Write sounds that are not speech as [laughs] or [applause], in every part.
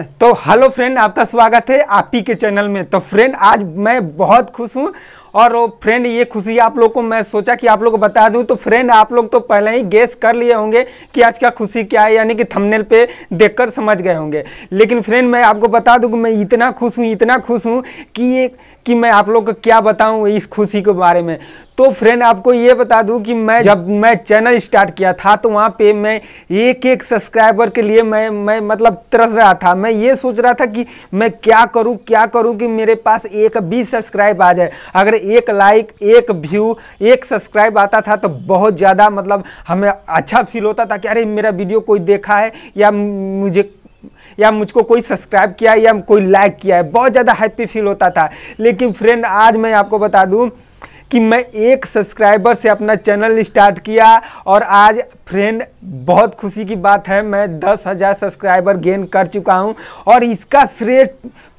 [laughs] तो hello friend आपका स्वागत है आप ही के चैनल में तो फ्रेंड आज मैं बहुत खुश हूँ और फ्रेंड ये खुशी आप लोग को मैं सोचा कि आप लोग को बता दूं तो फ्रेंड आप लोग तो पहले ही गेस कर लिए होंगे कि आज का खुशी क्या है यानी कि थंबनेल पे देखकर समझ गए होंगे लेकिन फ्रेंड मैं आपको बता दूं कि मैं इतना खुश हूँ इतना खुश हूँ कि ये कि मैं आप लोग को क्या बताऊं इस खुशी के बारे में तो फ्रेंड आपको ये बता दूं कि मैं जब मैं चैनल स्टार्ट किया था तो वहाँ पे मैं एक एक सब्सक्राइबर के लिए मैं मैं मतलब तरस रहा था मैं ये सोच रहा था कि मैं क्या करूँ क्या करूँ कि मेरे पास एक बीस सब्सक्राइब आ जाए अगर एक लाइक एक व्यू एक सब्सक्राइब आता था तो बहुत ज़्यादा मतलब हमें अच्छा फील होता था कि अरे मेरा वीडियो कोई देखा है या मुझे या मुझको कोई सब्सक्राइब किया है या कोई लाइक किया है बहुत ज़्यादा हैप्पी फील होता था लेकिन फ्रेंड आज मैं आपको बता दूँ कि मैं एक सब्सक्राइबर से अपना चैनल स्टार्ट किया और आज फ्रेंड बहुत खुशी की बात है मैं दस हज़ार सब्सक्राइबर गेन कर चुका हूं और इसका श्रेय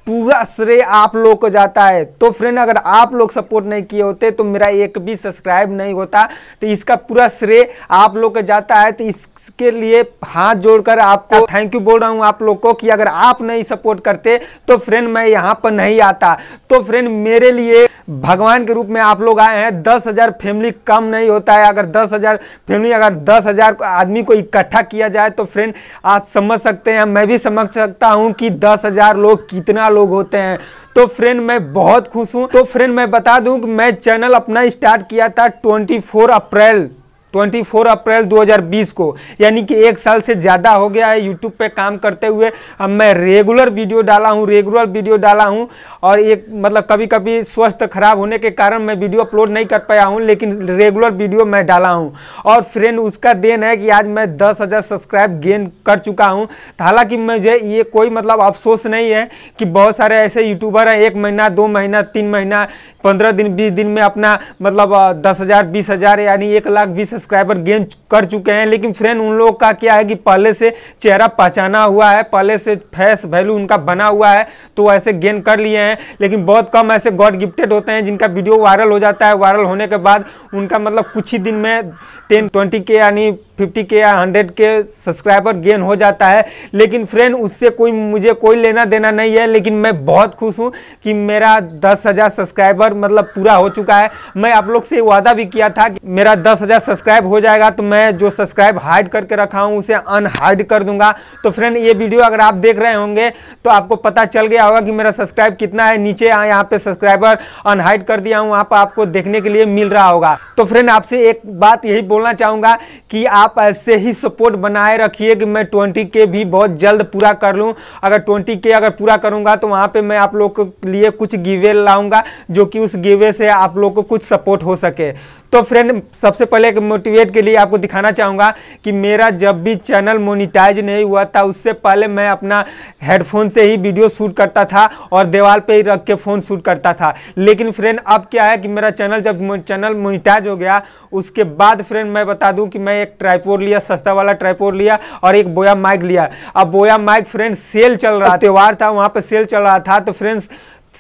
पूरा श्रेय आप लोग को जाता है तो फ्रेंड अगर आप लोग सपोर्ट नहीं किए होते तो मेरा एक भी सब्सक्राइब नहीं होता तो इसका पूरा श्रेय आप लोग को जाता है तो इसके लिए हाथ जोड़कर आपको थैंक यू बोल रहा हूँ आप लोग को कि अगर आप नहीं सपोर्ट करते तो फ्रेंड मैं यहाँ पर नहीं आता तो फ्रेंड मेरे लिए भगवान के रूप में आप लोग आए हैं दस हजार फैमिली कम नहीं होता है अगर दस हजार फैमिली अगर दस हजार आदमी को इकट्ठा किया जाए तो फ्रेंड आप समझ सकते हैं मैं भी समझ सकता हूँ कि दस हजार लोग कितना लोग होते हैं तो फ्रेंड मैं बहुत खुश हूँ तो फ्रेंड मैं बता दूं कि मैं चैनल अपना स्टार्ट किया था ट्वेंटी अप्रैल 24 अप्रैल 2020 को यानी कि एक साल से ज़्यादा हो गया है यूट्यूब पे काम करते हुए अब मैं रेगुलर वीडियो डाला हूँ रेगुलर वीडियो डाला हूँ और एक मतलब कभी कभी स्वस्थ खराब होने के कारण मैं वीडियो अपलोड नहीं कर पाया हूँ लेकिन रेगुलर वीडियो मैं डाला हूँ और फ्रेंड उसका देन है कि आज मैं दस हज़ार सब्सक्राइब गेन कर चुका हूँ हालाँकि मुझे ये कोई मतलब अफसोस नहीं है कि बहुत सारे ऐसे यूट्यूबर हैं एक महीना दो महीना तीन महीना पंद्रह दिन बीस दिन में अपना मतलब दस हज़ार बीस हज़ार यानी एक लाख बीस सब्सक्राइबर गेन कर चुके हैं लेकिन फ्रेंड उन लोगों का क्या है कि पहले से चेहरा पहचाना हुआ है पहले से फेस वैल्यू उनका बना हुआ है तो ऐसे गेन कर लिए हैं लेकिन बहुत कम ऐसे गॉड गिफ्टेड होते हैं जिनका वीडियो वायरल हो जाता है वायरल होने के बाद उनका मतलब कुछ ही दिन में टेन ट्वेंटी के यानी फिफ्टी के या हंड्रेड के सब्सक्राइबर गेन हो जाता है लेकिन फ्रेंड उससे कोई मुझे कोई लेना देना नहीं है लेकिन मैं बहुत खुश हूँ कि मेरा दस हज़ार सब्सक्राइबर मतलब पूरा हो चुका है मैं आप लोग से वादा भी किया था कि मेरा दस हज़ार सब्सक्राइब सब्सक्राइब हो जाएगा तो मैं जो सब्सक्राइब हाइड करके रखा हूँ उसे अनहाइड कर दूंगा तो फ्रेंड ये वीडियो अगर आप देख रहे होंगे तो आपको पता चल गया होगा कि मेरा सब्सक्राइब कितना है नीचे यहाँ पे सब्सक्राइबर अनहाइड कर दिया हूँ वहाँ पर आपको देखने के लिए मिल रहा होगा तो फ्रेंड आपसे एक बात यही बोलना चाहूँगा कि आप ऐसे ही सपोर्ट बनाए रखिए कि मैं ट्वेंटी के भी बहुत जल्द पूरा कर लूँ अगर ट्वेंटी के अगर पूरा करूँगा तो वहाँ पर मैं आप लोग के लिए कुछ गिवे लाऊंगा जो कि उस गिवे से आप लोग को कुछ सपोर्ट हो सके तो फ्रेंड सबसे पहले एक मोटिवेट के लिए आपको दिखाना चाहूँगा कि मेरा जब भी चैनल मोनिटाइज नहीं हुआ था उससे पहले मैं अपना हेडफोन से ही वीडियो शूट करता था और देवाल पे ही रख के फ़ोन शूट करता था लेकिन फ्रेंड अब क्या है कि मेरा चैनल जब चैनल मोनिटाइज हो गया उसके बाद फ्रेंड मैं बता दूँ कि मैं एक ट्राईपोर लिया सस्ता वाला ट्राईपोर लिया और एक बोया माइक लिया अब बोया माइक फ्रेंड सेल चल रहा त्यौहार था वहाँ पर सेल चल रहा था तो फ्रेंड्स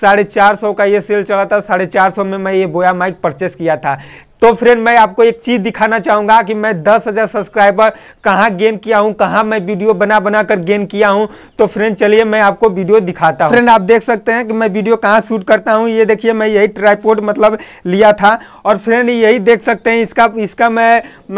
साढ़े चार सौ का ये सेल चला था साढ़े चार सौ में मैं ये बोया माइक परचेस किया था तो फ्रेंड मैं आपको एक चीज़ दिखाना चाहूँगा कि मैं दस हज़ार सब्सक्राइबर कहाँ गेन किया हूँ कहाँ मैं वीडियो बना बना कर गेन किया हूँ तो फ्रेंड चलिए मैं आपको वीडियो दिखाता हूँ फ्रेंड आप देख सकते हैं कि मैं वीडियो कहाँ शूट करता हूँ ये देखिए मैं यही ट्राईपोर्ट मतलब लिया था और फ्रेंड यही देख सकते हैं इसका इसका मैं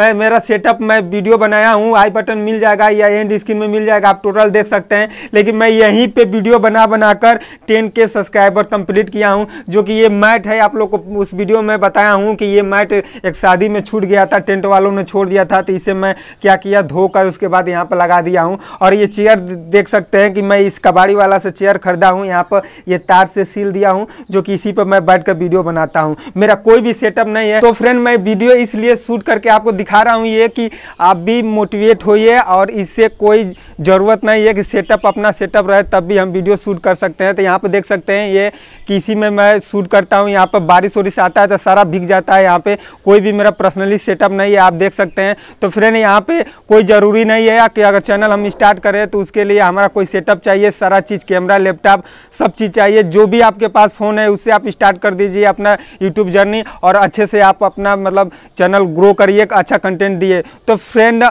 मैं मेरा सेटअप मैं वीडियो बनाया हूँ आई बटन मिल जाएगा या एंड स्क्रीन में मिल जाएगा आप टोटल देख सकते हैं लेकिन मैं यहीं पर वीडियो बना बना कर टेन के सब्सक्राइबर कंप्लीट किया हूँ जो कि ये मैट है आप लोग को उस वीडियो में बताया हूँ कि ये मैट एक शादी में छूट गया था टेंट वालों ने छोड़ दिया था तो इसे मैं क्या किया धोकर उसके बाद यहाँ पर लगा दिया हूँ और ये चेयर देख सकते हैं कि मैं इस कबाड़ी वाला से चेयर खरीदा हूँ यहाँ पर ये तार से सील दिया हूँ जो कि इसी पर मैं बैठ कर वीडियो बनाता हूँ मेरा कोई भी सेटअप नहीं है तो फ्रेंड मैं वीडियो इसलिए शूट करके आपको दिखा रहा हूँ ये कि आप भी मोटिवेट होइए और इससे कोई ज़रूरत नहीं है कि सेटअप अपना सेटअप रहे तब भी हम वीडियो शूट कर सकते हैं तो यहाँ पर देख सकते हैं ये किसी में मैं शूट करता हूँ यहाँ पर बारिश वरिश आता है तो सारा भीग जाता है यहाँ पे कोई भी मेरा पर्सनली सेटअप नहीं है आप देख सकते हैं तो फ्रेंड यहाँ पे कोई ज़रूरी नहीं है कि अगर चैनल हम स्टार्ट करें तो उसके लिए हमारा कोई सेटअप चाहिए सारा चीज़ कैमरा लैपटॉप सब चीज़ चाहिए जो भी आपके पास फ़ोन है उससे आप स्टार्ट कर दीजिए अपना यूट्यूब जर्नी और अच्छे से आप अपना मतलब चैनल ग्रो करिए अच्छा कंटेंट दिए तो फ्रेंड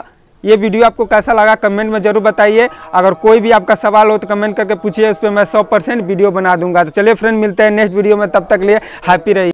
ये वीडियो आपको कैसा लगा कमेंट में जरूर बताइए अगर कोई भी आपका सवाल हो तो कमेंट करके पूछिए उस पर मैं सौ परसेंट वीडियो बना दूंगा तो चलिए फ्रेंड मिलते हैं नेक्स्ट वीडियो में तब तक लिए हैप्पी रहिए